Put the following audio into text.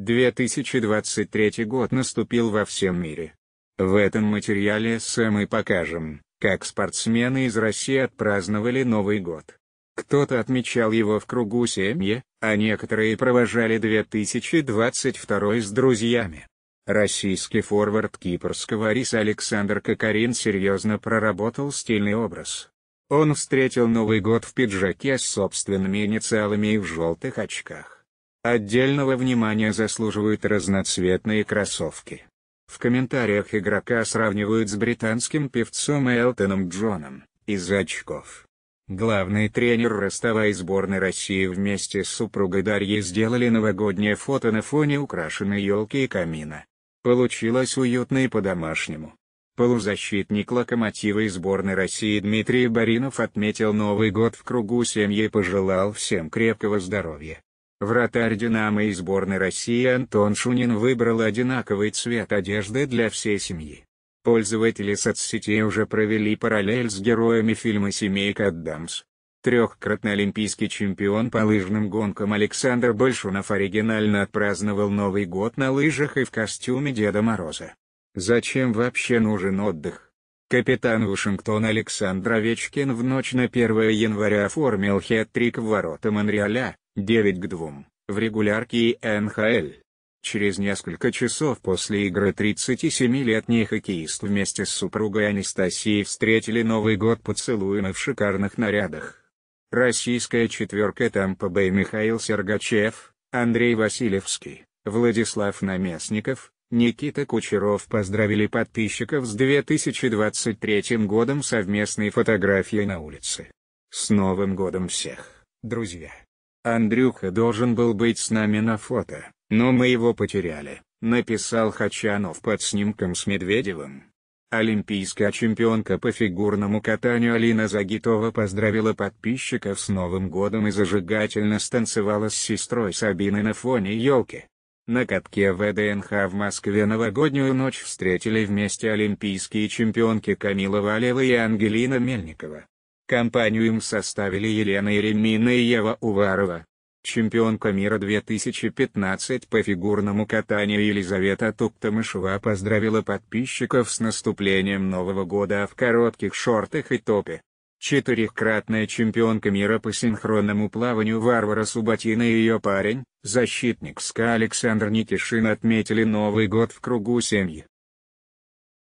2023 год наступил во всем мире. В этом материале эссе мы покажем, как спортсмены из России отпраздновали Новый год. Кто-то отмечал его в кругу семьи, а некоторые провожали 2022 с друзьями. Российский форвард кипрского риса Александр Кокарин серьезно проработал стильный образ. Он встретил Новый год в пиджаке с собственными инициалами и в желтых очках. Отдельного внимания заслуживают разноцветные кроссовки. В комментариях игрока сравнивают с британским певцом Элтоном Джоном, из очков. Главный тренер Ростова и сборной России вместе с супругой Дарьей сделали новогоднее фото на фоне украшенной елки и камина. Получилось уютно и по-домашнему. Полузащитник «Локомотива» и сборной России Дмитрий Баринов отметил Новый год в кругу семьи и пожелал всем крепкого здоровья. Вратарь «Динамо» и сборной России Антон Шунин выбрал одинаковый цвет одежды для всей семьи. Пользователи соцсетей уже провели параллель с героями фильма «Семейка Адамс». Трехкратный олимпийский чемпион по лыжным гонкам Александр Большунов оригинально отпраздновал Новый год на лыжах и в костюме Деда Мороза. Зачем вообще нужен отдых? Капитан Вашингтон Александр Овечкин в ночь на 1 января оформил хет-трик в ворота Монреаля, 9 к 2, в регулярке НХЛ. Через несколько часов после игры 37-летний хоккеист вместе с супругой Анастасией встретили Новый год поцелуями в шикарных нарядах. Российская четверка Тампа Бэй Михаил Сергачев, Андрей Васильевский, Владислав Наместников, Никита Кучеров поздравили подписчиков с 2023 годом совместной фотографией на улице. С Новым годом всех, друзья! Андрюха должен был быть с нами на фото, но мы его потеряли, написал Хачанов под снимком с Медведевым. Олимпийская чемпионка по фигурному катанию Алина Загитова поздравила подписчиков с Новым годом и зажигательно станцевала с сестрой Сабиной на фоне елки. На катке ВДНХ в Москве новогоднюю ночь встретили вместе олимпийские чемпионки Камила Валева и Ангелина Мельникова. Компанию им составили Елена Еремина и Ева Уварова. Чемпионка мира 2015 по фигурному катанию Елизавета Туктамышева поздравила подписчиков с наступлением Нового года а в коротких шортах и топе. Четырехкратная чемпионка мира по синхронному плаванию Варвара Субатина и ее парень, защитник СКА Александр Никишин отметили Новый год в кругу семьи.